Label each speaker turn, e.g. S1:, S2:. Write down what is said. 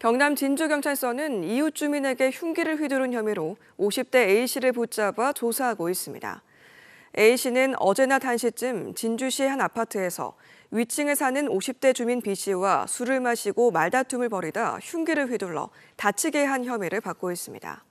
S1: 경남 진주경찰서는 이웃 주민에게 흉기를 휘두른 혐의로 50대 A씨를 붙잡아 조사하고 있습니다. A씨는 어제 낮 1시쯤 진주시 한 아파트에서 위층에 사는 50대 주민 B씨와 술을 마시고 말다툼을 벌이다 흉기를 휘둘러 다치게 한 혐의를 받고 있습니다.